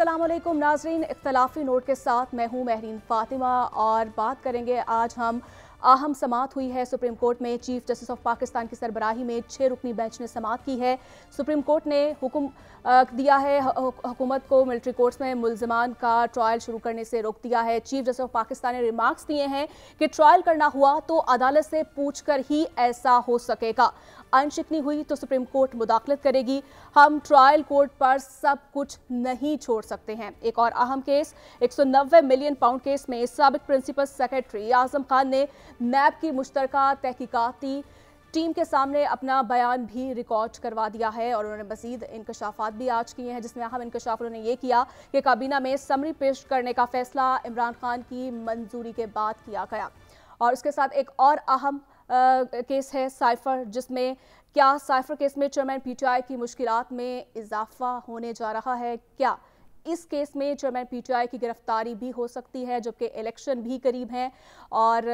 असलम नाजरीन इख्तलाफी नोट के साथ मैं हूं महरीन फ़ातिमा और बात करेंगे आज हम अहम समात हुई है सुप्रीम कोर्ट में चीफ जस्टिस ऑफ पाकिस्तान की सरबराही में छः रुकनी बेंच ने समात की है सुप्रीम कोर्ट ने हुक्म दिया है हुकूमत को मिलिट्री कोर्ट्स में मुलजमान का ट्रायल शुरू करने से रोक दिया है चीफ जस्टिस ऑफ पाकिस्तान ने रिमार्क्स दिए हैं कि ट्रायल करना हुआ तो अदालत से पूछ कर ही ऐसा हो सकेगा अनशिकनी हुई तो सुप्रीम कोर्ट मुदाखलत करेगी हम ट्रायल कोर्ट पर सब कुछ नहीं छोड़ सकते हैं एक और अहम केस 190 मिलियन पाउंड केस में सबक प्रिंसिपल सेक्रेटरी आजम खान ने नैब की मुश्तर तहकीकती टीम के सामने अपना बयान भी रिकॉर्ड करवा दिया है और उन्होंने मजीद इंकशाफात भी आज किए हैं जिसमें अहम इंकशाफ उन्होंने ये किया कि काबीना में समरी पेश करने का फैसला इमरान खान की मंजूरी के बाद किया गया और उसके साथ एक और अहम केस है साइफर जिसमें क्या साइफर केस में चेयरमैन पीटीआई की मुश्किल में इजाफा होने जा रहा है क्या इस केस में चेयरमैन पीटीआई की गिरफ्तारी भी हो सकती है जबकि इलेक्शन भी करीब हैं और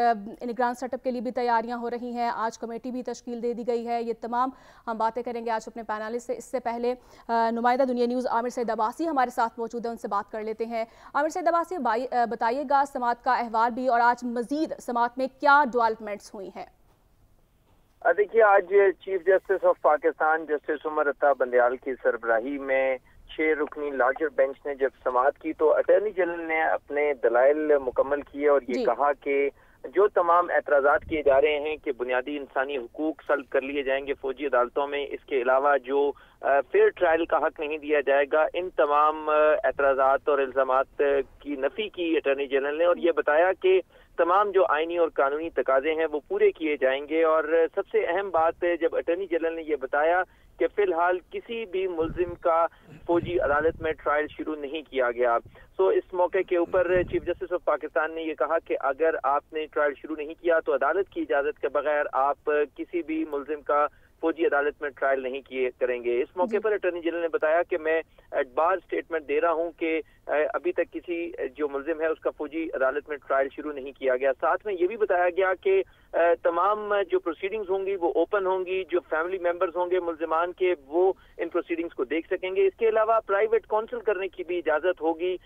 निगरान सेटअप के लिए भी तैयारियां हो रही हैं आज कमेटी भी तश्कील दे दी गई है ये तमाम हम बातें करेंगे आज अपने पैनलिस्ट से इससे पहले नुमाइंदा दुनिया न्यूज़ आमिर सैद अबासी हमारे साथ मौजूद है उनसे बात कर लेते हैं आमिर सैद अबासी बताइएगा समात का अहवाल भी और आज मजीद समात में क्या डेवलपमेंट्स हुई हैं देखिए आज chief justice of Pakistan justice Umar Ata Bandial की सरबराही में छह रुकनी लार्जर बेंच ने जब समात की तो अटर्नी जनरल ने अपने दलाइल मुकम्मल किए और ये कहा कि जो तमाम एतराज़ा किए जा रहे हैं कि बुनियादी इंसानी हकूक सल्ब कर लिए जाएंगे फौजी अदालतों में इसके अलावा जो फेयर ट्रायल का हक नहीं दिया जाएगा इन तमाम एतराज़ा और इल्ज़ाम की नफ़ी की अटर्नी जनरल ने और ये बताया कि तमाम जो आइनी और कानूनी तकाजे हैं वो पूरे किए जाएंगे और सबसे अहम बात जब अटर्नी जनरल ने यह बताया कि फिलहाल किसी भी मुलजिम का फौजी अदालत में ट्रायल शुरू नहीं किया गया सो इस मौके के ऊपर चीफ जस्टिस ऑफ पाकिस्तान ने यह कहा कि अगर आपने ट्रायल शुरू नहीं किया तो अदालत की इजाजत के बगैर आप किसी भी मुलजिम का फौजी अदालत में ट्रायल नहीं किए करेंगे इस मौके पर अटॉर्नी जनरल ने बताया कि मैं एट बार स्टेटमेंट दे रहा हूं कि अभी तक किसी जो मुलजिम है उसका फौजी अदालत में ट्रायल शुरू नहीं किया गया साथ में ये भी बताया गया कि तमाम जो प्रोसीडिंग्स होंगी वो ओपन होंगी जो फैमिली मेंबर्स होंगे मुलजमान के वो इन प्रोसीडिंग्स को देख सकेंगे इसके अलावा प्राइवेट काउंसिल करने की भी इजाजत होगी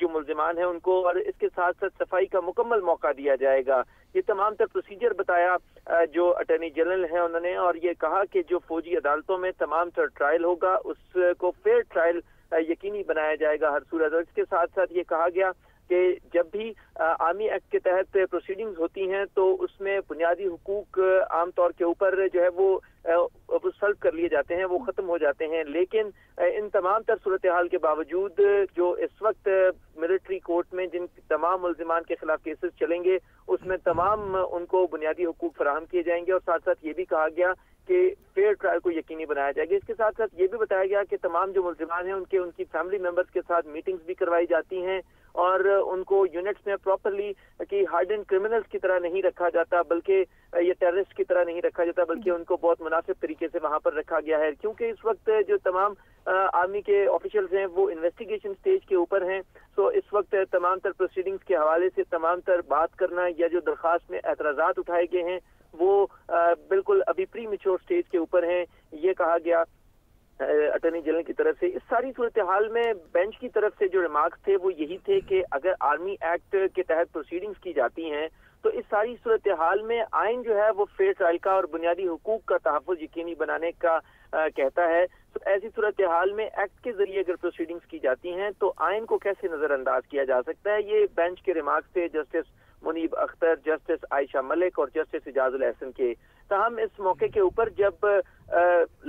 जो मुलजमान है उनको और इसके साथ साथ सफाई का मुकम्मल मौका दिया जाएगा ये तमाम तर प्रोसीजर बताया जो अटर्नी जनरल है उन्होंने और ये कहा कि जो फौजी अदालतों में तमाम तर ट्रायल होगा उसको फेयर ट्रायल यकीनी बनाया जाएगा हर सूरत और इसके साथ साथ ये कहा गया कि जब भी आर्मी एक्ट के तहत प्रोसीडिंग्स होती हैं तो उसमें बुनियादी हकूक आमतौर के ऊपर जो है वो सल्व कर लिए जाते हैं वो ख़त्म हो जाते हैं लेकिन इन तमाम तर सूरत हाल के बावजूद जो इस वक्त मिलिट्री कोर्ट में जिन तमाम मुलजमान के खिलाफ केसेस चलेंगे उसमें तमाम उनको बुनियादी हकूक फराहम किए जाएंगे और साथ साथ ये भी कहा गया कि फेयर ट्रायल को यकीनी बनाया जाएगा इसके साथ साथ ये भी बताया गया कि तमाम जो मुलजमान हैं उनके उनकी फैमिली मेंबर्स के साथ मीटिंग्स भी करवाई जाती हैं और उनको यूनिट्स में प्रॉपरली कि हार्ड एंड क्रिमिनल्स की तरह नहीं रखा जाता बल्कि ये टेररिस्ट की तरह नहीं रखा जाता बल्कि हम्म। उनको बहुत मुनासिब तरीके से वहां पर रखा गया है क्योंकि इस वक्त जो तमाम आर्मी के ऑफिशियल्स हैं वो इन्वेस्टिगेशन स्टेज के ऊपर हैं सो इस वक्त तमाम तर प्रोसीडिंग्स के हवाले से तमाम तर बात करना या जो दरख्वास्त में एतराज़ात उठाए गए हैं वो बिल्कुल अभी प्री मिच्योर स्टेज के ऊपर हैं ये कहा गया अटर्नी जनरल की तरफ से इस सारी सूरत हाल में बेंच की तरफ से जो रिमार्क्स थे वो यही थे कि अगर आर्मी एक्ट के तहत प्रोसीडिंग्स की जाती हैं तो इस सारी सूरत हाल में आयन जो है वो फेयर ट्रायल का और बुनियादी हकूक का तहफ़ यकीनी बनाने का आ, कहता है तो ऐसी सूरत हाल में एक्ट के जरिए अगर प्रोसीडिंग्स की जाती हैं तो आइन को कैसे नज़रअंदाज किया जा सकता है ये बेंच के रिमार्क थे जस्टिस मुनीब अख्तर जस्टिस आयशा मलिक और जस्टिस एजाजुल एहसन के तहम इस मौके के ऊपर जब आ,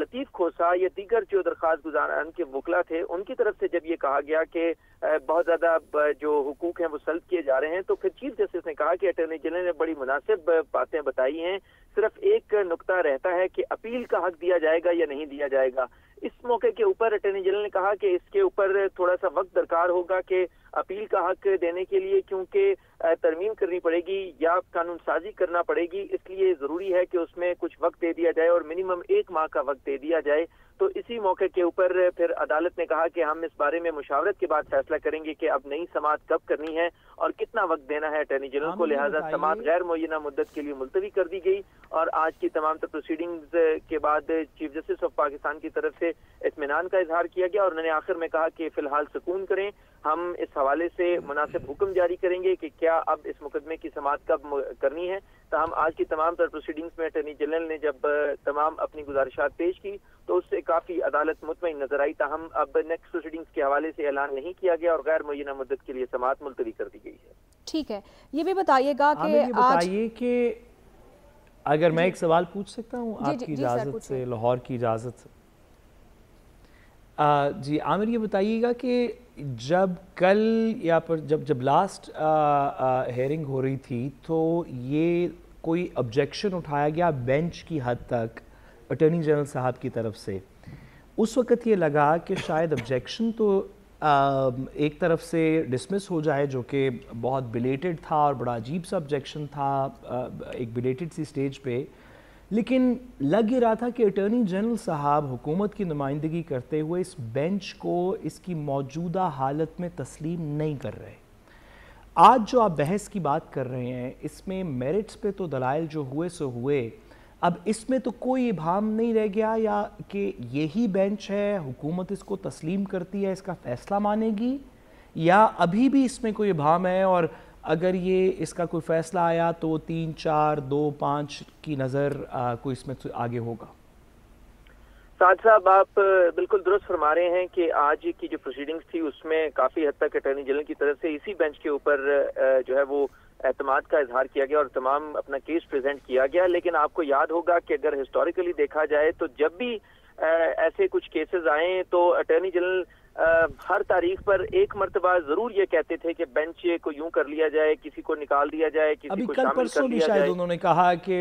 लतीफ खोसा या दीगर जो दरख्वास्त गुजारान के वकला थे उनकी तरफ से जब ये कहा गया कि बहुत ज़्यादा जो हकूक हैं वो सल्ब किए जा रहे हैं तो फिर चीफ जस्टिस ने कहा कि अटर्नी जनरल ने बड़ी मुनासिब बातें बताई हैं सिर्फ एक नुकता रहता है कि अपील का हक दिया जाएगा या नहीं दिया जाएगा इस मौके के ऊपर अटॉर्नी जनरल ने कहा कि इसके ऊपर थोड़ा सा वक्त दरकार होगा कि अपील का हक देने के लिए क्योंकि तरमीम करनी पड़ेगी या कानून साजी करना पड़ेगी इसलिए जरूरी है कि उसमें कुछ वक्त दे दिया जाए और मिनिमम एक माह का वक्त दे दिया जाए तो इसी मौके के ऊपर फिर अदालत ने कहा कि हम इस बारे में मुशावरत के बाद फैसला करेंगे कि अब नई समात कब करनी है और कितना वक्त देना है अटर्नी जनरल को लिहाजा समात गैर मुना मुद्दत के लिए मुलतवी कर दी गई और आज की तमाम प्रोसीडिंग के बाद चीफ जस्टिस ऑफ पाकिस्तान की तरफ से इतमान का इजहार किया गया और उन्होंने आखिर में कहा कि फिलहाल सुकून करें हम इस हवाले से मुनासिब हुक्म जारी करेंगे कि क्या अब इस मुकदमे की समात कब करनी है तहम तो आज की तमाम तर प्रोसीडिंग्स में अटर्नी जनरल ने जब तमाम अपनी गुजारिशात पेश की तो उससे काफ़ी अदालत मुतमिन नजर आई तहम अब नेक्स्ट प्रोसीडिंग्स के हवाले से ऐलान नहीं किया गया और गैर मुना मदद के लिए समात मुलतवी कर दी गई है ठीक है ये भी बताइएगा हाँ, कि बताइए कि अगर मैं एक सवाल पूछ सकता हूँ आपकी इजाज़त से लाहौर की इजाज़त से आ, जी आमिर ये बताइएगा कि जब कल या पर जब जब लास्ट हेयरिंग हो रही थी तो ये कोई ऑब्जेक्शन उठाया गया बेंच की हद तक अटर्नी जनरल साहब की तरफ से उस वक्त ये लगा कि शायद ऑब्जेक्शन तो आ, एक तरफ से डिसमिस हो जाए जो कि बहुत बिलेटेड था और बड़ा अजीब सा ऑब्जेक्शन था आ, एक बिलेटेड सी स्टेज पे लेकिन लग ही रहा था कि अटर्नी जनरल साहब हुकूमत की नुमाइंदगी करते हुए इस बेंच को इसकी मौजूदा हालत में तस्लीम नहीं कर रहे आज जो आप बहस की बात कर रहे हैं इसमें मेरिट्स पे तो दलाइल जो हुए सो हुए अब इसमें तो कोई इबाम नहीं रह गया या कि यही बेंच है हुकूमत इसको तस्लीम करती है इसका फ़ैसला मानेगी या अभी भी इसमें कोई इबाम है और अगर ये इसका कोई फैसला आया तो तीन चार दो पाँच की नज़र कोई इसमें आगे होगा साथ साहब आप बिल्कुल दुरुस्त फरमा रहे हैं कि आज की जो प्रोसीडिंग्स थी उसमें काफ़ी हद तक अटर्नी जनरल की तरफ से इसी बेंच के ऊपर जो है वो एतमाद का इजहार किया गया और तमाम अपना केस प्रेजेंट किया गया लेकिन आपको याद होगा कि अगर हिस्टोरिकली देखा जाए तो जब भी ऐसे कुछ केसेस आए तो अटर्नी जनरल हर तारीख पर एक मरतबा जरूर ये कहते थे कि बेंच को यूं कर लिया जाए किसी को निकाल दिया जाए किसी अभी को कल परसों भी शायद उन्होंने कहा कि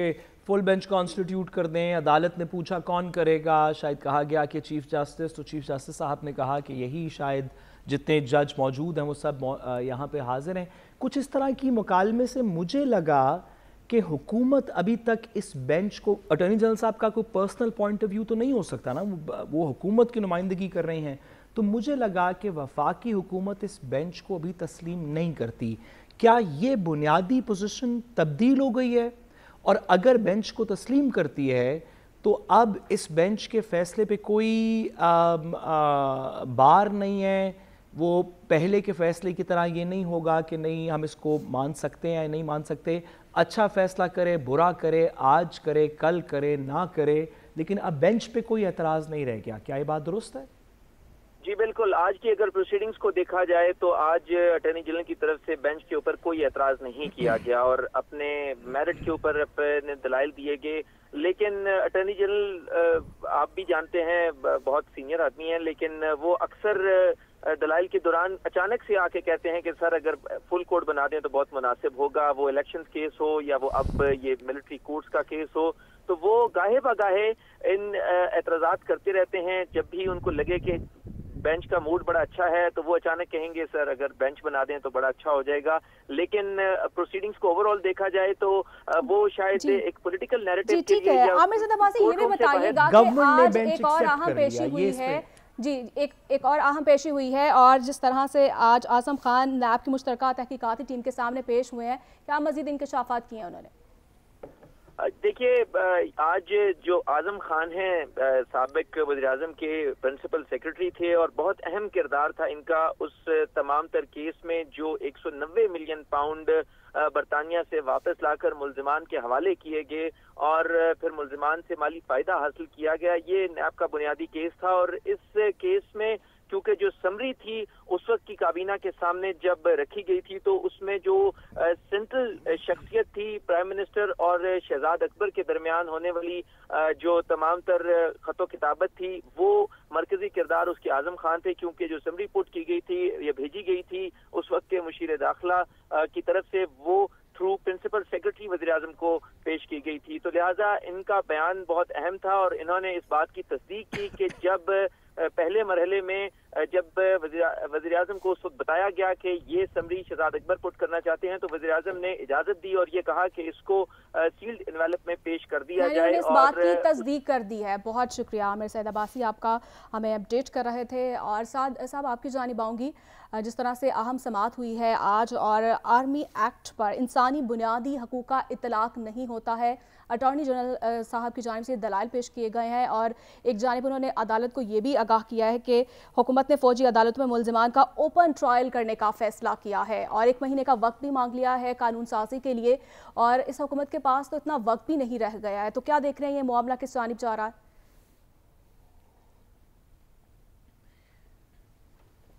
फुल बेंच कॉन्स्टिट्यूट कर दें अदालत ने पूछा कौन करेगा शायद कहा गया कि चीफ जस्टिस तो चीफ जस्टिस साहब ने कहा कि यही शायद जितने जज मौजूद हैं वो सब यहाँ पे हाजिर हैं कुछ इस तरह की मुकालमे से मुझे लगा कि हुकूमत अभी तक इस बेंच को अटॉर्नी जनरल साहब का कोई पर्सनल पॉइंट ऑफ व्यू तो नहीं हो सकता ना वो हुकूमत की नुमाइंदगी कर रहे हैं तो मुझे लगा कि वफाकी हुकूमत इस बेंच को अभी तस्लीम नहीं करती क्या ये बुनियादी पोजिशन तब्दील हो गई है और अगर बेंच को तस्लीम करती है तो अब इस बेंच के फैसले पे कोई आ, आ, बार नहीं है वो पहले के फैसले की तरह ये नहीं होगा कि नहीं हम इसको मान सकते हैं या नहीं मान सकते अच्छा फैसला करे बुरा करे आज करे कल करे ना करे लेकिन अब बेंच पे कोई एतराज़ नहीं रह गया क्या ये बात दुरुस्त है जी बिल्कुल आज की अगर प्रोसीडिंग्स को देखा जाए तो आज अटॉर्नी जनरल की तरफ से बेंच के ऊपर कोई एतराज नहीं किया हम्म। गया और अपने मेरिट के ऊपर अपने दलाइल दिए गए लेकिन अटॉर्नी जनरल आप भी जानते हैं बहुत सीनियर आदमी हैं लेकिन वो अक्सर दलाइल के दौरान अचानक से आके कहते हैं कि सर अगर फुल कोर्ट बना दें तो बहुत मुनासिब होगा वो इलेक्शन केस हो या वो अब ये मिलिट्री कोर्ट्स का केस हो तो वो गाहे बगाहे इन एतराज़ात करते रहते हैं जब भी उनको लगे कि बेंच का मूड बड़ा अच्छा है तो वो अचानक कहेंगे सर अगर बेंच बना दें तो बड़ा अच्छा हो जाएगा लेकिन प्रोसीडिंग्स को ओवरऑल देखा जाए तो वो शायद एक पॉलिटिकल नैरेटिव के लिए आमिर ये भी बताइएगा आज एक और अहम पेशी हुई है जी एक एक और अहम पेशी हुई है और जिस तरह से आज आजम खान नैब की मुश्तरक तहकीकती टीम के सामने पेश हुए हैं क्या मजीद इनकशाफात किए हैं उन्होंने देखिए आज जो आजम खान हैं सबक वजी अजम के प्रिंसिपल सेक्रेटरी थे और बहुत अहम किरदार था इनका उस तमाम तर केस में जो 190 मिलियन पाउंड बरतानिया से वापस लाकर मुलजमान के हवाले किए गए और फिर मुलजमान से माली फायदा हासिल किया गया ये नैब का बुनियादी केस था और इस केस में क्योंकि जो समरी थी उस वक्त की काबीना के सामने जब रखी गई थी तो उसमें जो सेंट्रल शख्सियत थी प्राइम मिनिस्टर और शहजाद अकबर के दरमियान होने वाली जो तमाम तर खतो किताबत थी वो मरकजी किरदार उसके आजम खान थे क्योंकि जो समरी पुट की गई थी या भेजी गई थी उस वक्त के मुशीर दाखिला की तरफ से वो थ्रू प्रिंसिपल सेक्रेटरी वजी अजम को पेश की गई थी तो लिहाजा इनका बयान बहुत अहम था और इन्होंने इस बात की तस्दीक की कि जब पहले मरहले में जब वजी अजम को उस वक्त बताया गया कि ये समरी शहजाद अकबर पुट करना चाहते हैं तो वजी अजम ने इजाजत दी और ये कहा कि इसको सील्ड इन्वेलप में पेश कर दिया जाए इस बात और... की तस्दीक कर दी है बहुत शुक्रिया आमिर सैद अबासी आपका हमें अपडेट कर रहे थे और साहब आपकी जानी पाऊंगी जिस तरह से अहम समात हुई है आज और आर्मी एक्ट पर इंसानी बुनियादी हकूक़ का इतलाक नहीं होता है अटॉर्नी जनरल uh, साहब की जानब से दलाल पेश किए गए हैं और एक जानब उन्होंने अदालत को ये भी आगाह किया है कि हुकूमत ने फौजी अदालत में मुलजमान का ओपन ट्रायल करने का फैसला किया है और एक महीने का वक्त भी मांग लिया है कानून साजी के लिए और इस हुकूमत के पास तो इतना वक्त भी नहीं रह गया है तो क्या देख रहे हैं ये मामला किस जानब जा रहा है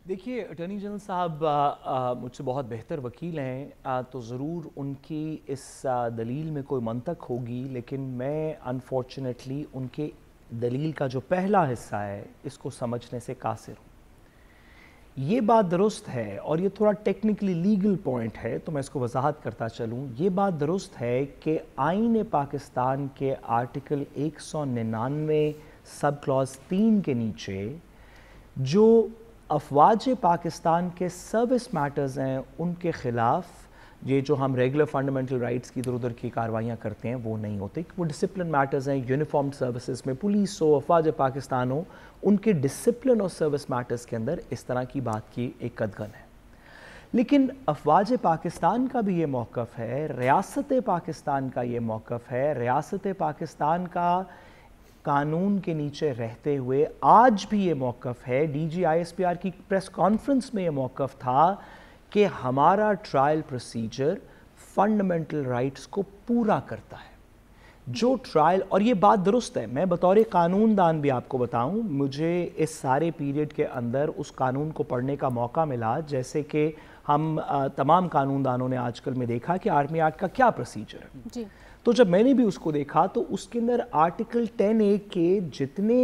देखिए अटर्नी जनरल साहब मुझसे बहुत बेहतर वकील हैं आ, तो ज़रूर उनकी इस आ, दलील में कोई मनतक होगी लेकिन मैं अनफॉर्चुनेटली उनके दलील का जो पहला हिस्सा है इसको समझने से कासिर हूँ ये बात दुरुस्त है और ये थोड़ा टेक्निकली लीगल पॉइंट है तो मैं इसको वजाहत करता चलूँ ये बात दुरुस्त है कि आइन पाकिस्तान के आर्टिकल एक सब क्लॉज तीन के नीचे जो अफवाज पाकिस्तान के सर्विस मैटर्स हैं उनके ख़िलाफ़ ये जो हम रेगुलर फंडामेंटल राइट्स की इधर उधर की कार्रवाइयाँ करते हैं वो नहीं होते वो डिसिप्लिन मैटर्स हैं यूनिफॉर्म सर्विसेज में पुलिस हो अफवाज पाकिस्तान हो उनके डिसिप्लिन और सर्विस मैटर्स के अंदर इस तरह की बात की एक कदगन है लेकिन अफवाज पाकिस्तान का भी ये मौक़ है रियासत पाकिस्तान का ये मौक़ है रियासत पाकिस्तान का कानून के नीचे रहते हुए आज भी ये मौक़ है डीजीआईएसपीआर की प्रेस कॉन्फ्रेंस में ये मौक़ था कि हमारा ट्रायल प्रोसीजर फंडामेंटल राइट्स को पूरा करता है जो ट्रायल और ये बात दुरुस्त है मैं बतौर कानूनदान भी आपको बताऊं मुझे इस सारे पीरियड के अंदर उस कानून को पढ़ने का मौका मिला जैसे कि हम तमाम कानूनदानों ने आजकल में देखा कि आर्मी एक्ट का क्या प्रोसीजर है जी तो जब मैंने भी उसको देखा तो उसके अंदर आर्टिकल टेन ए के जितने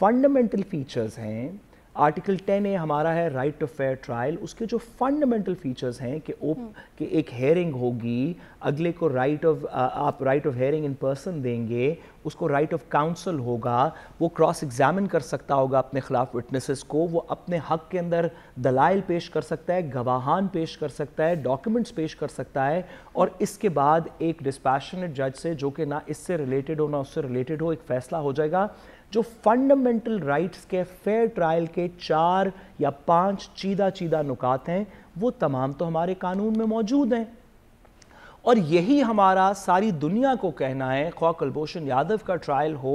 फंडामेंटल फीचर्स हैं आर्टिकल टेन ए हमारा है राइट टू फेयर ट्रायल उसके जो फंडामेंटल फीचर्स हैं कि ओप हम्म। कि एक हेयरिंग होगी अगले को राइट ऑफ आप right of hearing in person देंगे उसको राइट ऑफ काउंसिल होगा वो क्रॉस एग्जामिन कर सकता होगा अपने खिलाफ विटनेसेस को वो अपने हक के अंदर दलाइल पेश कर सकता है गवाहान पेश कर सकता है डॉक्यूमेंट्स पेश कर सकता है और इसके बाद एक डिस्पैशनेट जज से जो कि ना इससे रिलेटेड हो ना उससे रिलेटेड हो एक फैसला हो जाएगा जो फंडामेंटल राइट्स के फेयर ट्रायल के चार या पांच चीदा चीदा नुकात हैं वो तमाम तो हमारे कानून में मौजूद हैं और यही हमारा सारी दुनिया को कहना है खौ कुलभूषण यादव का ट्रायल हो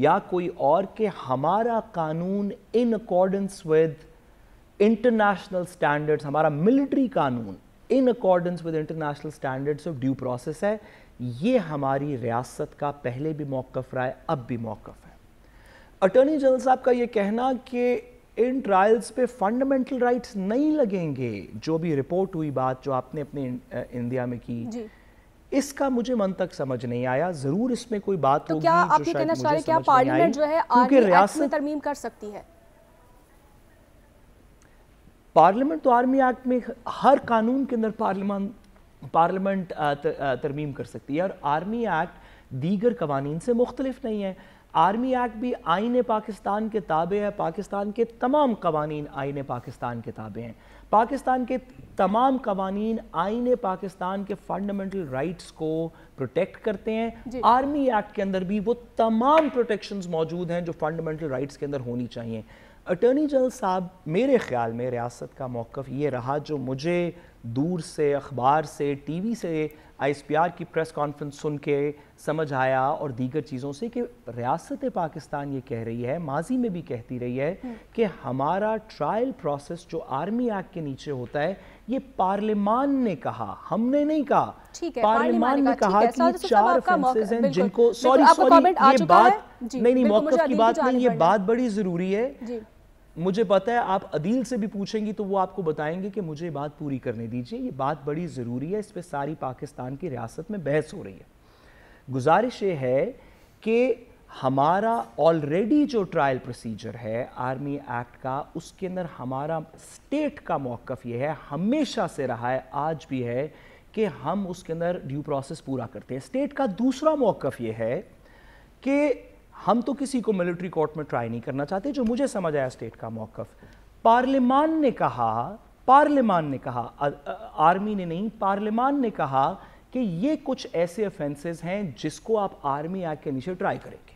या कोई और के हमारा कानून in accordance with international standards हमारा मिलिट्री कानून in accordance with international standards of due process है ये हमारी रियासत का पहले भी मौकफ रहा है अब भी मौकफ है अटॉर्नी जनरल साहब का ये कहना कि इन ट्रायल्स पे फंडामेंटल राइट्स नहीं लगेंगे जो भी रिपोर्ट हुई बात जो आपने अपने इंडिया में की जी। इसका मुझे मन तक समझ नहीं आया जरूर इसमें कोई बात तो क्या आप ये कहना चाह रहे क्या पार्लियामेंट जो है आर्मी एक्ट में तरमीम कर सकती है पार्लियामेंट तो आर्मी एक्ट में हर कानून के अंदर पार्लियामेंट पार्लियामेंट तरमीम कर सकती है और आर्मी एक्ट दीगर कवानीन से मुख्तलिफ नहीं है आर्मी एक्ट भी आइन पाकिस्तान के ताबे है पाकिस्तान के तमाम कवानीन आइन पाकिस्तान के ताबे हैं पाकिस्तान के तमाम कवानीन आइन पाकिस्तान के फंडामेंटल राइट्स को प्रोटेक्ट करते हैं आर्मी एक्ट के अंदर भी वो तमाम प्रोटेक्शंस मौजूद हैं जो फंडामेंटल राइट्स के अंदर होनी चाहिए अटर्नी जनरल साहब मेरे ख्याल में रियासत का मौक़ ये रहा जो मुझे दूर से अखबार से टीवी से आईएसपीआर की प्रेस कॉन्फ्रेंस सुन के समझ आया और दीगर चीज़ों से कि रियासत पाकिस्तान ये कह रही है माजी में भी कहती रही है हम्म। कि हमारा ट्रायल प्रोसेस जो आर्मी एक्ट के नीचे होता है ये पार्लियामान ने कहा हमने नहीं कहा पार्लियमान ने कहा कि तो चार हैं जिनको सॉरी सॉरी ये बात नहीं नहीं मौकफ की तो बात नहीं ये बात बड़ी ज़रूरी है मुझे पता है आप अदील से भी पूछेंगी तो वो आपको बताएंगे कि मुझे बात पूरी करने दीजिए ये बात बड़ी ज़रूरी है इस पर सारी पाकिस्तान की रियासत में बहस हो रही है गुजारिश ये है कि हमारा ऑलरेडी जो ट्रायल प्रोसीजर है आर्मी एक्ट का उसके अंदर हमारा स्टेट का मौक़ ये है हमेशा से रहा है आज भी है कि हम उसके अंदर ड्यू प्रोसेस पूरा करते हैं स्टेट का दूसरा मौक़ ये है कि हम तो किसी को मिलिट्री कोर्ट में ट्राई नहीं करना चाहते जो मुझे समझ आया स्टेट का मौकफ पार्लियमान ने कहा पार्लियमान ने कहा आ, आ, आर्मी ने नहीं पार्लियमान ने कहा कि ये कुछ ऐसे ऑफेंसेस हैं जिसको आप आर्मी एक्ट के नीचे ट्राई करेंगे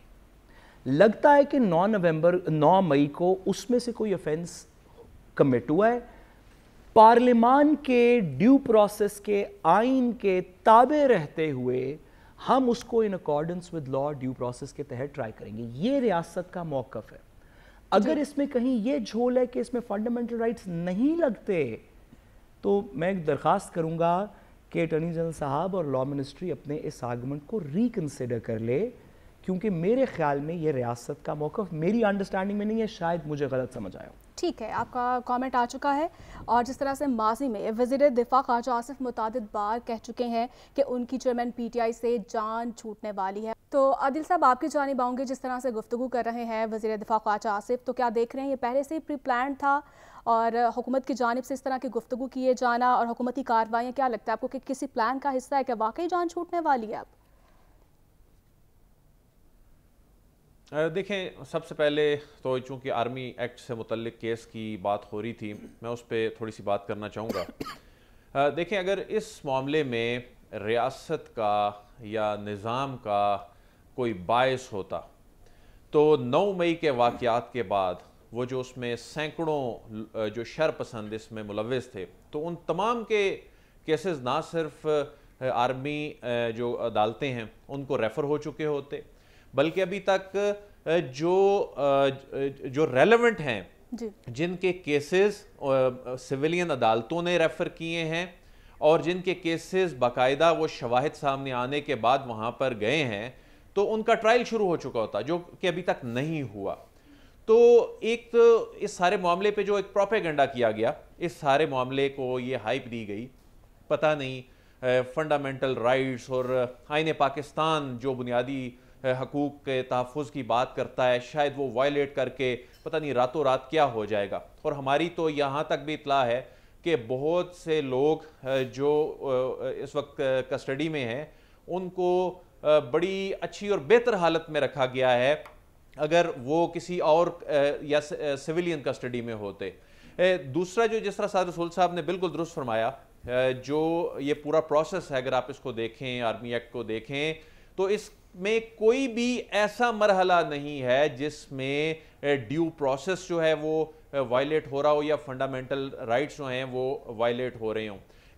लगता है कि 9 नवंबर 9 मई को उसमें से कोई ऑफेंस कमिट हुआ है पार्लियमान के ड्यू प्रोसेस के आइन के ताबे रहते हुए हम उसको in accordance with law due process के तहत ट्राई करेंगे ये रियासत का मौकफ है अगर इसमें कहीं ये झोल है कि इसमें फंडामेंटल राइट्स नहीं लगते तो मैं एक दरख्वास्त करूंगा कि अटर्नी जनरल साहब और लॉ मिनिस्ट्री अपने इस आर्गूमेंट को रिकन्सिडर कर ले क्योंकि मेरे ख्याल में ये रियासत का मौक़ मेरी अंडरस्टैंडिंग में नहीं है शायद मुझे गलत समझ आया ठीक है आपका कमेंट आ चुका है और जिस तरह से माजी में वजीर दिफा ख्वाजा आसिफ मुतद बार कह चुके हैं कि उनकी चेयरमैन पीटीआई से जान छूटने वाली है तो आदिल साहब आपकी जानी आऊँगे जिस तरह से गुफ्तु कर रहे हैं वजीर दिफा ख्वाजा आसिफ तो क्या देख रहे हैं ये पहले से ही प्री प्लान था और हुकूमत की जानब से इस तरह की गुफ्तु किए जाना और हुकूमती कार्रवाइयाँ क्या लगता है आपको कि किसी प्लान का हिस्सा है क्या वाकई जान छूटने वाली है आप देखें सबसे पहले तो चूँकि आर्मी एक्ट से मुतल केस की बात हो रही थी मैं उस पर थोड़ी सी बात करना चाहूँगा देखें अगर इस मामले में रियासत का या निज़ाम का कोई बायस होता तो 9 मई के वाक़ के बाद वो जो उसमें सैकड़ों जो शरपसंद इसमें मुलविस थे तो उन तमाम के केसेस ना सिर्फ आर्मी जो अदालतें हैं उनको रेफ़र हो चुके होते बल्कि अभी तक जो जो रेलेवेंट हैं जिनके केसेस सिविलियन अदालतों ने रेफर किए हैं और जिनके केसेस बाकायदा वो शवाहद सामने आने के बाद वहाँ पर गए हैं तो उनका ट्रायल शुरू हो चुका होता जो कि अभी तक नहीं हुआ तो एक तो इस सारे मामले पे जो एक प्रोपेगेंडा किया गया इस सारे मामले को ये हाइप दी गई पता नहीं फंडामेंटल राइट्स और आइन पाकिस्तान जो बुनियादी हकूक़ के तहफ़ की बात करता है शायद वो वायलेट करके पता नहीं रातों रात क्या हो जाएगा और हमारी तो यहाँ तक भी इतला है कि बहुत से लोग जो इस वक्त कस्टडी में हैं उनको बड़ी अच्छी और बेहतर हालत में रखा गया है अगर वो किसी और या सिविलियन कस्टडी में होते दूसरा जो जिस तरह साद रसूल साहब ने बिल्कुल दुरुस्त फरमाया जो ये पूरा प्रोसेस है अगर आप इसको देखें आर्मी एक्ट को देखें तो इस में कोई भी ऐसा मरहला नहीं है जिसमें ड्यू प्रोसेस जो है वो वायलेट हो रहा हो या फंडामेंटल राइट्स जो हैं वो वायलेट हो रहे हों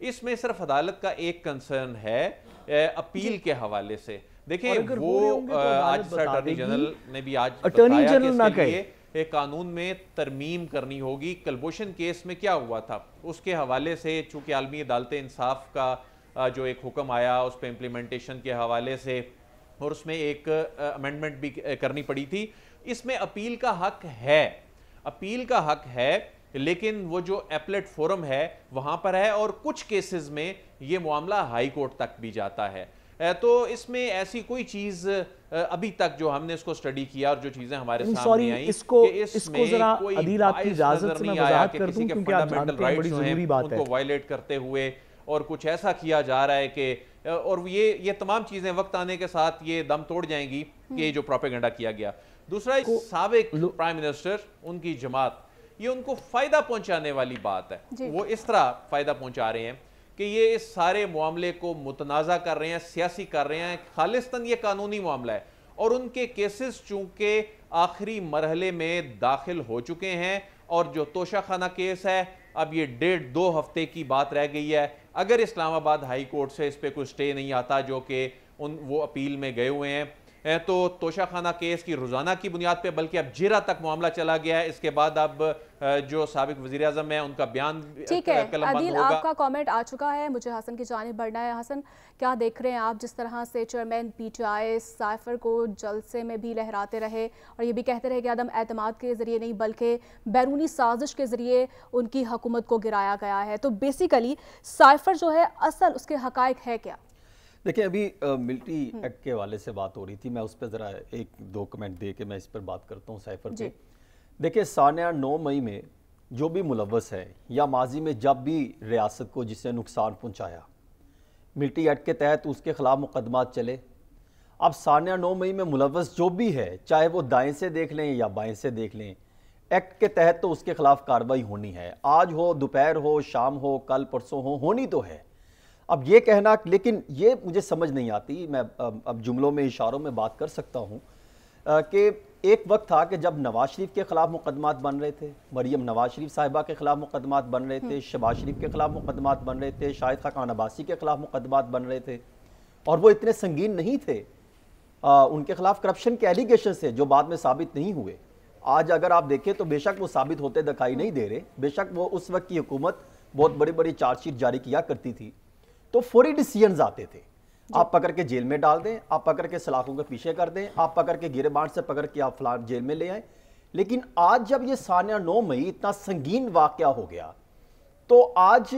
इसमें सिर्फ अदालत का एक कंसर्न है अपील के हवाले से देखिये वो तो आज अटर्नी जनरल ने भी आज अटॉर्नी जनरल ना कहे एक कानून में तरमीम करनी होगी कलभूषण केस में क्या हुआ था उसके हवाले से चूंकि आलमी अदालत इंसाफ का जो एक हुक्म आया उस पर इम्प्लीमेंटेशन के हवाले से और उसमें एक अमेंडमेंट भी करनी पड़ी थी इसमें अपील का हक है अपील का हक है लेकिन वो जो एपलेट फोरम है वहाँ पर है और कुछ केसेस में ये मामला हाई कोर्ट तक भी जाता है तो इसमें ऐसी कोई चीज अभी तक जो हमने इसको स्टडी किया और जो चीजें हमारे सामने आई इसको इसको जरा अदील आपकी इजाजत से मैं वजाहत कर दूं क्योंकि आप जानते हैं बड़ी जरूरी बात है उनको वायलेट करते हुए और कुछ ऐसा किया जा रहा है कि और ये ये तमाम चीज़ें वक्त आने के साथ ये दम तोड़ जाएंगी कि जो प्रोपेगेंडा किया गया दूसरा सबक प्राइम मिनिस्टर उनकी जमात ये उनको फ़ायदा पहुंचाने वाली बात है वो इस तरह फ़ायदा पहुंचा रहे हैं कि ये इस सारे मामले को मुतनाज़ा कर रहे हैं सियासी कर रहे हैं खालिस्तन ये कानूनी मामला है और उनके केसेस चूंकि आखिरी मरहले में दाखिल हो चुके हैं और जो तोशाखाना केस है अब ये डेढ़ दो हफ्ते की बात रह गई है अगर इस्लामाबाद हाई कोर्ट से इस पर कोई स्टे नहीं आता जो कि उन वो अपील में गए हुए हैं तो तोशाखाना केस की रोज़ाना की बुनियाद पर बल्कि अब जीरा तक मामला चला गया है इसके बाद अब जो सबक वजी अजम है उनका बयान ठीक है अदील आपका कमेंट आ चुका है मुझे हसन की जानब बढ़ना है हसन क्या देख रहे हैं आप जिस तरह से चेयरमैन पी टी आई साइफर को जलसे में भी लहराते रहे और ये भी कहते रहे कि आदम एतम के ज़रिए नहीं बल्कि बैरूनी साजिश के ज़रिए उनकी हुकूमत को गिराया गया है तो बेसिकली साइफर जो है असल उसके हक है क्या देखिए अभी मिलिट्री हम्म। एक्ट के वाले से बात हो रही थी मैं उस पर ज़रा एक दो कमेंट दे के मैं इस पर बात करता हूँ साइफर पे देखिए सान्या नौ मई में जो भी मुलवस है या माजी में जब भी रियासत को जिसने नुकसान पहुँचाया मिलिट्री एक्ट के तहत उसके ख़िलाफ़ मुकदमा चले अब सान्या नौ मई में मुलवस जो भी है चाहे वो दाएँ से देख लें या बाएँ से देख लें एक्ट के तहत तो उसके खिलाफ कार्रवाई होनी है आज हो दोपहर हो शाम हो कल परसों हो होनी तो है अब ये कहना लेकिन ये मुझे समझ नहीं आती मैं अब जुमलों में इशारों में बात कर सकता हूँ कि एक वक्त था कि जब नवाज शरीफ के ख़िलाफ़ मुकदमात बन रहे थे मरीम नवाज शरीफ साहिबा के ख़िलाफ़ मुकदमात बन रहे थे हम्म। शबाज शरीफ के ख़िलाफ़ मुकदमात बन रहे थे शाहिद खान अब्बासी के ख़िलाफ़ मुकदमात बन रहे थे और वो इतने संगीन नहीं थे आ, उनके ख़िलाफ़ करप्शन के एलिगेशन थे जो बाद में साबित नहीं हुए आज अगर आप देखें तो बेशक वो साबित होते दिखाई नहीं दे रहे बेशक वो उस वक्त की हुकूमत बहुत बड़ी बड़ी चार्जशीट जारी किया करती थी तो फौरी डिसीजन आते थे आप पकड़ के जेल में डाल दें आप पकड़ के सलाखों के पीछे कर दें आप पकड़ के गिरेबान से पकड़ के आप फलान जेल में ले आए लेकिन आज जब ये सान्या नौ मई इतना संगीन वाक़ हो गया तो आज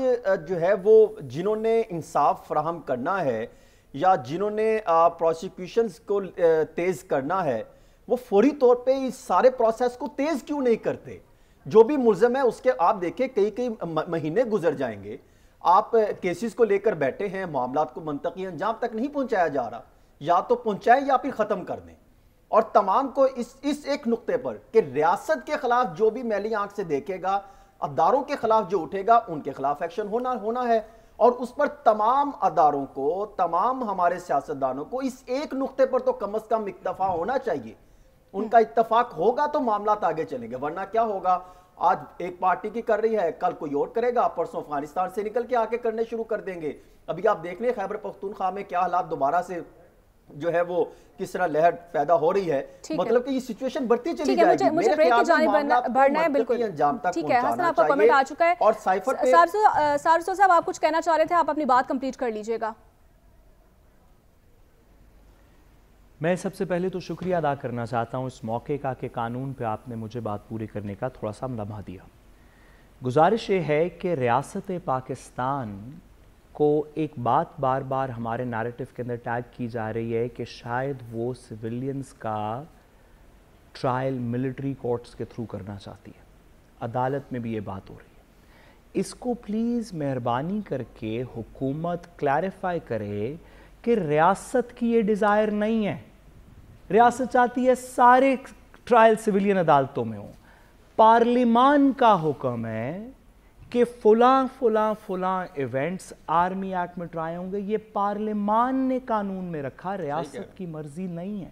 जो है वो जिन्होंने इंसाफ फ्राहम करना है या जिन्होंने प्रोसिक्यूशन को तेज़ करना है वो फौरी तौर पे इस सारे प्रोसेस को तेज़ क्यों नहीं करते जो भी मुलजम है उसके आप देखें कई कई महीने गुजर जाएंगे आप केसेस को लेकर बैठे हैं मामला को मनतकी अंजाम तक नहीं पहुंचाया जा रहा या तो पहुंचाए या फिर ख़त्म कर दें और तमाम को इस इस एक नुकते पर कि रियासत के खिलाफ जो भी मैली आंख से देखेगा अदारों के खिलाफ जो उठेगा उनके खिलाफ एक्शन होना होना है और उस पर तमाम अदारों को तमाम हमारे सियासतदानों को इस एक नुकते पर तो कम अज कम इतफा होना चाहिए उनका इतफाक होगा तो मामला आगे चलेंगे वरना क्या होगा आज एक पार्टी की कर रही है कल कोई और करेगा परसों अफगानिस्तान से निकल के आके करने शुरू कर देंगे अभी आप देख लें खैबर पख्तूनख्वा में क्या हालात दोबारा से जो है वो किस तरह लहर पैदा हो रही है मतलब कि ये सिचुएशन बढ़ती चली जाएगी मुझे, मुझे ब्रेक की जाने बढ़ना, है बिल्कुल ठीक है हसन आपका कमेंट आ चुका है और साइफर साहब आप कुछ कहना चाह रहे थे आप अपनी बात कंप्लीट कर लीजिएगा मैं सबसे पहले तो शुक्रिया अदा करना चाहता हूँ इस मौके का कि कानून पे आपने मुझे बात पूरी करने का थोड़ा सा लम्हा दिया गुजारिश ये है कि रियासत पाकिस्तान को एक बात बार बार हमारे नारेटिव के अंदर टैग की जा रही है कि शायद वो सिविलियंस का ट्रायल मिलिट्री कोर्ट्स के थ्रू करना चाहती है अदालत में भी ये बात हो रही है इसको प्लीज़ मेहरबानी करके हुकूमत क्लैरिफाई करे कि रियासत की ये डिज़ायर नहीं है रियासत चाहती है सारे ट्रायल सिविलियन अदालतों में हो पार्लिमान का हुक्म है कि फुला फुला फुला इवेंट्स आर्मी एक्ट में ट्राई होंगे ये पार्लिमान ने कानून में रखा रियासत की मर्जी नहीं है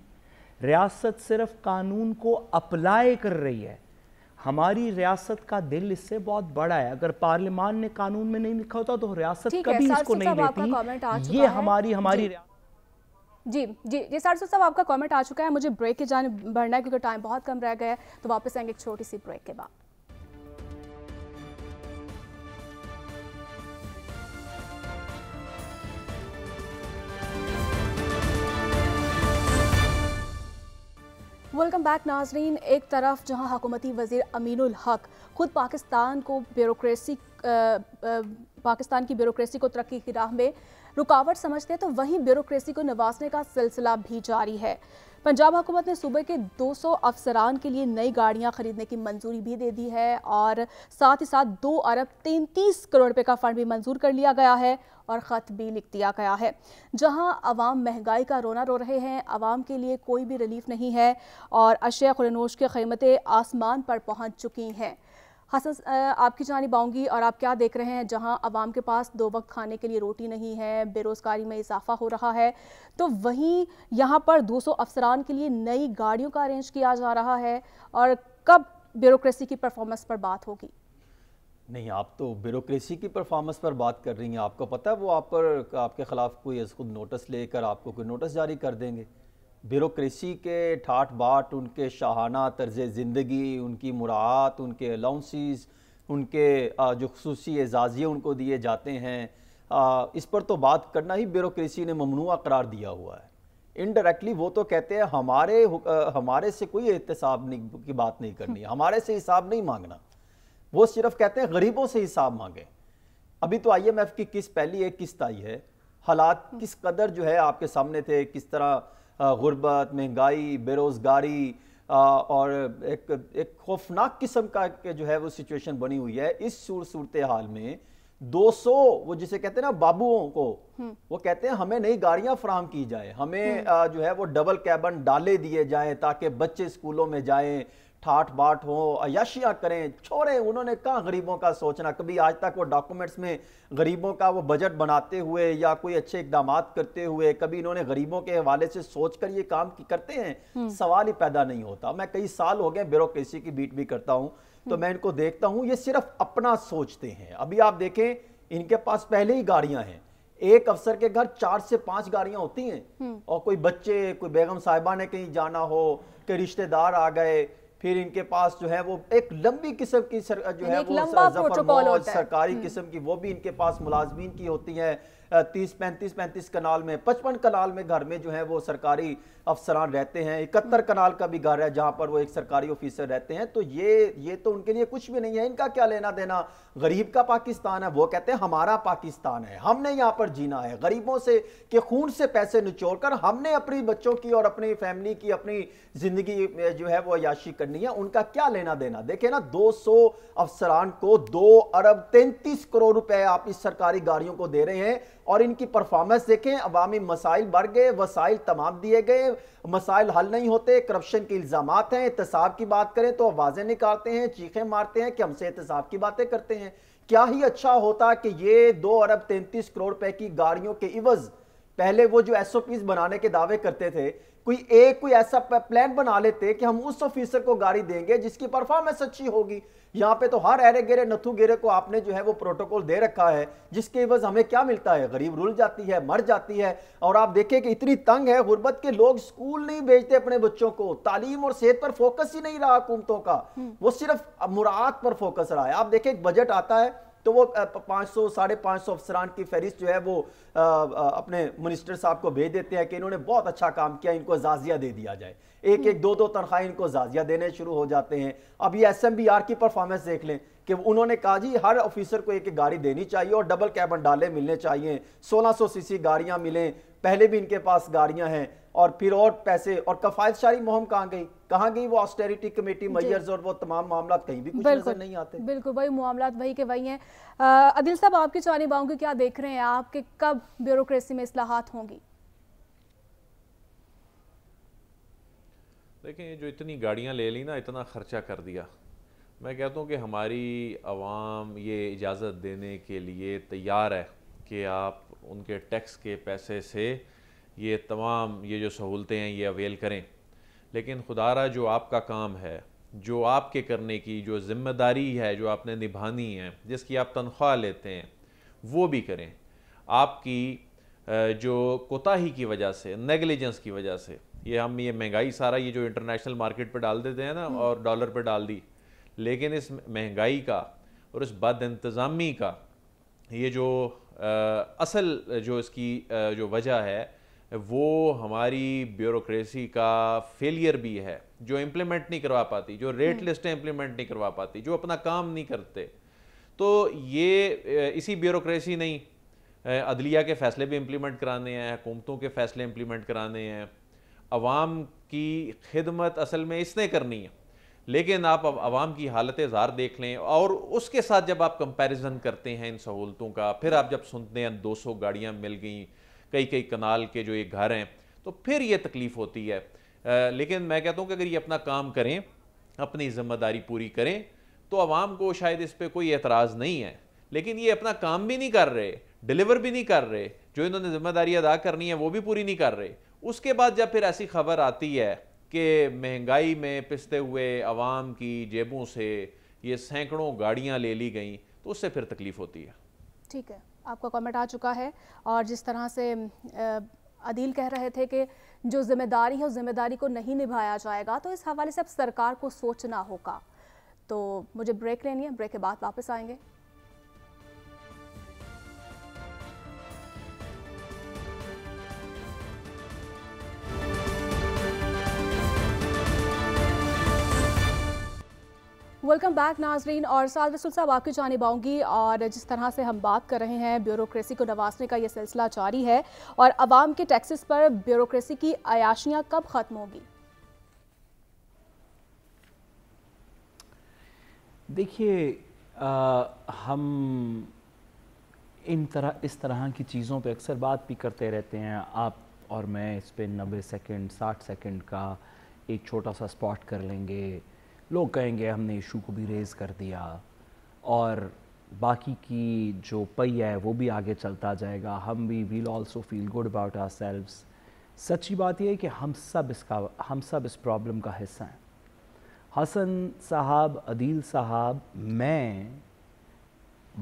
रियासत सिर्फ कानून को अप्लाई कर रही है हमारी रियासत का दिल इससे बहुत बड़ा है अगर पार्लियामान ने कानून में नहीं लिखा होता तो रियासत कभी इसको नहीं लेती ये हमारी हमारी जी जी जी सर साहब आपका कमेंट आ चुका है मुझे ब्रेक के जाने बढ़ना है क्योंकि टाइम बहुत कम रह गया है तो वापस आएंगे एक छोटी सी ब्रेक के बाद वेलकम बैक नाजरीन एक तरफ जहां हकूमती वजीर अमीनुल हक खुद पाकिस्तान को ब्यूरोसी पाकिस्तान की ब्यूरोसी को तरक्की की राह में रुकावट समझते हैं तो वहीं ब्यूरोसी को नवाजने का सिलसिला भी जारी है पंजाब हुकूमत ने सूबे के 200 अफसरान के लिए नई गाड़ियां खरीदने की मंजूरी भी दे दी है और साथ ही साथ दो अरब तैंतीस करोड़ रुपये का फंड भी मंजूर कर लिया गया है और ख़त भी लिख दिया गया है जहां आवाम महंगाई का रोना रो रहे हैं आवाम के लिए कोई भी रिलीफ नहीं है और अशिया खुरनोश की कीमतें आसमान पर पहुंच चुकी हैं हसन आपकी जानब आऊँगी और आप क्या देख रहे हैं जहाँ आवाम के पास दो वक्त खाने के लिए रोटी नहीं है बेरोज़गारी में इजाफा हो रहा है तो वहीं यहाँ पर दो सौ अफसरान के लिए नई गाड़ियों का अरेंज किया जा रहा है और कब ब्यूरोसी की परफॉर्मेंस पर बात होगी नहीं आप तो ब्यूरोसी की परफॉर्मेंस पर बात कर रही हैं आपको पता है वो आप पर आपके ख़िलाफ़ कोई खुद नोटिस लेकर आपको कोई नोटिस जारी कर देंगे ब्यूरोसी के ठाठ बाट उनके शाहाना तर्ज ज़िंदगी उनकी मुरात उनके अलाउंसिस उनके जो खसूस एजाज़िए उनको दिए जाते हैं इस पर तो बात करना ही ब्यूरोसी ने ममनुआ करार दिया हुआ है इनडायरेक्टली वो तो कहते हैं हमारे हमारे से कोई एहतसाब की बात नहीं करनी हम्म। हमारे से हिसाब नहीं मांगना वो सिर्फ कहते हैं गरीबों से हिसाब मांगे अभी तो आईएमएफ की किस्त पहली एक किस्त आई है हालात किस कदर जो है आपके सामने थे किस तरह गुर्बत महंगाई बेरोज़गारी और एक एक खौफनाक किस्म का जो है वो सिचुएशन बनी हुई है इस सूरत हाल में 200 वो जिसे कहते हैं ना बाबुओं को हम्म। वो कहते हैं हमें नई गाड़ियां फ्राहम की जाए हमें हम्म। जो है वो डबल कैबन डाले दिए जाए ताकि बच्चे स्कूलों में जाएं ठाठ बाट हो अयाशियाँ करें छोड़ें उन्होंने कहाँ गरीबों का सोचना कभी आज तक वो डॉक्यूमेंट्स में गरीबों का वो बजट बनाते हुए या कोई अच्छे इकदाम करते हुए कभी इन्होंने गरीबों के हवाले से सोच कर ये काम करते हैं हम्म। सवाल ही पैदा नहीं होता मैं कई साल हो गए ब्यूरोसी की बीट भी करता हूँ तो हम्म। मैं इनको देखता हूँ ये सिर्फ अपना सोचते हैं अभी आप देखें इनके पास पहले ही गाड़ियाँ हैं एक अफसर के घर चार से पांच गाड़ियां होती हैं हम्म। और कोई बच्चे कोई बेगम साहिबा ने कहीं जाना हो कोई रिश्तेदार आ गए फिर इनके पास जो है वो एक लंबी किस्म की सर, जो है वो सरकारी हम्म। किस्म की वो भी इनके पास मुलाजमीन की होती है तीस पैंतीस पैंतीस कनाल में पचपन कनाल में घर में जो है वो सरकारी अफसरान रहते हैं इकहत्तर हम्म। कनाल का भी घर है जहाँ पर वो एक सरकारी ऑफिसर रहते हैं तो ये ये तो उनके लिए कुछ भी नहीं है इनका क्या लेना देना गरीब का पाकिस्तान है वो कहते हैं हमारा पाकिस्तान है हमने यहाँ पर जीना है गरीबों से के खून से पैसे निचोड़ कर हमने अपने बच्चों की और अपनी फैमिली की अपनी ज़िंदगी जो है वो अयाशी करनी है उनका क्या लेना देना देखे ना दो अफसरान को दो अरब तैंतीस करोड़ रुपए आप इस सरकारी गाड़ियों को दे रहे हैं और इनकी परफॉर्मेंस देखें अवामी मसाइल बढ़ गए वसाइल तमाम दिए गए मसाइल हल नहीं होते करप्शन के इल्ज़ाम हैं एहतसाब की बात करें तो आवाज़ें निकालते हैं चीखें मारते हैं कि हमसे एहतसाब की बातें करते हैं क्या ही अच्छा होता कि ये दो अरब तैंतीस करोड़ रुपए की गाड़ियों के इवज़ पहले वो जो एस ओ पीज बनाने के दावे करते थे कोई एक कोई ऐसा प्लान बना लेते कि हम उस ऑफिसर को गाड़ी देंगे जिसकी परफॉर्मेंस अच्छी होगी यहाँ पे तो हर एरे गेरे नथु गेरे को आपने जो है वो प्रोटोकॉल दे रखा है जिसके वजह हमें क्या मिलता है गरीब रुल जाती है मर जाती है और आप देखें कि इतनी तंग है गुर्बत के लोग स्कूल नहीं भेजते अपने बच्चों को तालीम और सेहत पर फोकस ही नहीं रहा हुकूमतों का हम्म। वो सिर्फ मुराद पर फोकस रहा है आप देखें बजट आता है तो वो पाँच सौ साढ़े पाँच सौ अफसरान की फहरिस्त जो है वो आ, आ, अपने मिनिस्टर साहब को भेज देते हैं कि इन्होंने बहुत अच्छा काम किया इनको जाजिया दे दिया जाए एक एक हम्म। दो दो तनख्वाही इनको जाजिया देने शुरू हो जाते हैं अब ये एस एम बी आर की परफॉर्मेंस देख लें कि उन्होंने कहा जी हर ऑफिसर को एक एक गाड़ी देनी चाहिए और डबल कैबन डाले मिलने चाहिए 1600 सीसी गाड़ियां मिलें पहले भी इनके पास गाड़ियां हैं और फिर और पैसे और कफायतशाही मुहिम कहाँ गई कहाँ गई वो ऑस्टेरिटी कमेटी मैयर्स और वो तमाम मामला कहीं भी कुछ नजर नहीं आते बिल्कुल भाई मामला वही के वही हैं अदिल साहब आपकी बाहू आऊँगी क्या देख रहे हैं आपके कब ब्यूरोसी में असलाहत होंगी देखें ये जो इतनी गाड़ियाँ ले ली ना इतना खर्चा कर दिया मैं कहता हूँ कि हमारी आवाम ये इजाज़त देने के लिए तैयार है कि आप उनके टैक्स के पैसे से ये तमाम ये जो सहूलतें हैं ये अवेल करें लेकिन खुदारा जो आपका काम है जो आपके करने की जो ज़िम्मेदारी है जो आपने निभानी है जिसकी आप तनख्वाह लेते हैं वो भी करें आपकी जो कोताही की वजह से नेगलिजेंस की वजह से ये हम ये महंगाई सारा ये जो इंटरनेशनल मार्केट पे डाल देते हैं ना हम्म। और डॉलर पे डाल दी लेकिन इस महंगाई का और इस बद इंतज़ामी का ये जो आ, असल जो इसकी आ, जो वजह है वो हमारी ब्यूरोक्रेसी का फेलियर भी है जो इम्प्लीमेंट नहीं करवा पाती जो रेट लिस्टें इम्प्लीमेंट नहीं करवा पाती जो अपना काम नहीं करते तो ये इसी ब्यूरोक्रेसी नहीं अदलिया के फ़ैसले भी इम्प्लीमेंट कराने हैं हुकूमतों के फ़ैसले इम्प्लीमेंट कराने हैं अवाम की खिदमत असल में इसने करनी है लेकिन आप अब आवाम की हालत ज़ार देख लें और उसके साथ जब आप कंपैरिजन करते हैं इन सहूलतों का फिर आप जब सुनते हैं दो सौ गाड़ियाँ मिल गई कई कई कनाल के जो ये घर हैं तो फिर ये तकलीफ़ होती है आ, लेकिन मैं कहता हूँ कि अगर ये अपना काम करें अपनी ज़िम्मेदारी पूरी करें तो आवाम को शायद इस पर कोई एतराज़ नहीं है लेकिन ये अपना काम भी नहीं कर रहे डिलीवर भी नहीं कर रहे जो इन्होंने ज़िम्मेदारी अदा करनी है वो भी पूरी नहीं कर रहे उसके बाद जब फिर ऐसी खबर आती है कि महंगाई में पिसते हुए आवाम की जेबों से ये सैकड़ों गाड़ियाँ ले ली गई तो उससे फिर तकलीफ होती है ठीक है आपका कमेंट आ चुका है और जिस तरह से अदील कह रहे थे कि जो जिम्मेदारी है उस जिम्मेदारी को नहीं निभाया जाएगा तो इस हवाले से अब सरकार को सोचना होगा तो मुझे ब्रेक लेनी है ब्रेक के बाद वापस आएंगे वेलकम बैक नाजरीन और सालवे साहब आपकी जाने पाऊँगी और जिस तरह से हम बात कर रहे हैं ब्यूरोक्रेसी को नवाजने का ये सिलसिला जारी है और आवाम के टैक्सेस पर ब्यूरोक्रेसी की अयाशियाँ कब ख़त्म होगी देखिए हम इन तरह इस तरह की चीज़ों पे अक्सर बात भी करते रहते हैं आप और मैं इस पर नब्बे सेकेंड साठ सेकेंड का एक छोटा सा स्पॉट कर लेंगे लोग कहेंगे हमने इशू को भी रेज़ कर दिया और बाकी की जो पहिया है वो भी आगे चलता जाएगा हम भी we'll also feel good about ourselves सच्ची बात यह है कि हम सब इसका हम सब इस प्रॉब्लम का हिस्सा हैं हसन साहब अदील साहब मैं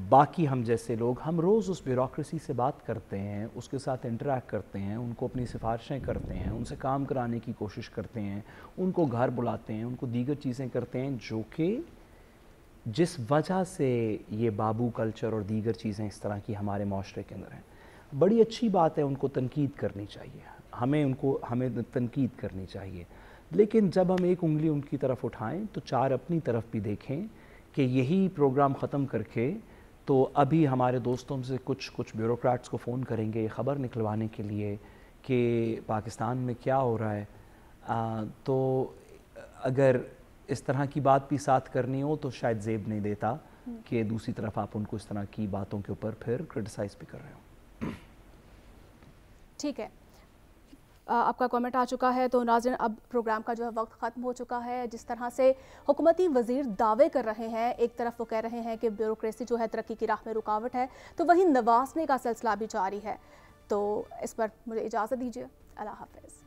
बाकी हम जैसे लोग हम रोज़ उस ब्यूरोसी से बात करते हैं उसके साथ इंटरेक्ट करते हैं उनको अपनी सिफारिशें करते हैं उनसे काम कराने की कोशिश करते हैं उनको घर बुलाते हैं उनको दीगर चीज़ें करते हैं जो कि जिस वजह से ये बाबू कल्चर और दीगर चीज़ें इस तरह की हमारे माशरे के अंदर हैं बड़ी अच्छी बात है उनको तनकीद करनी चाहिए हमें उनको हमें तनकीद करनी चाहिए लेकिन जब हम एक उंगली उनकी तरफ उठाएं तो चार अपनी तरफ भी देखें कि यही प्रोग्राम ख़त्म करके तो अभी हमारे दोस्तों से कुछ कुछ ब्यूरोक्रेट्स को फ़ोन करेंगे ख़बर निकलवाने के लिए कि पाकिस्तान में क्या हो रहा है आ, तो अगर इस तरह की बात भी साथ करनी हो तो शायद जेब नहीं देता कि दूसरी तरफ आप उनको इस तरह की बातों के ऊपर फिर क्रिटिसाइज़ भी कर रहे हो ठीक है आपका कमेंट आ चुका है तो नाजन अब प्रोग्राम का जो है वक्त ख़त्म हो चुका है जिस तरह से हुकूमती वजीर दावे कर रहे हैं एक तरफ वो कह रहे हैं कि ब्यूरोसी जो है तरक्की की राह में रुकावट है तो वहीं नवाजने का सिलसिला भी जारी है तो इस पर मुझे इजाज़त दीजिए अल्लाह हाफिज़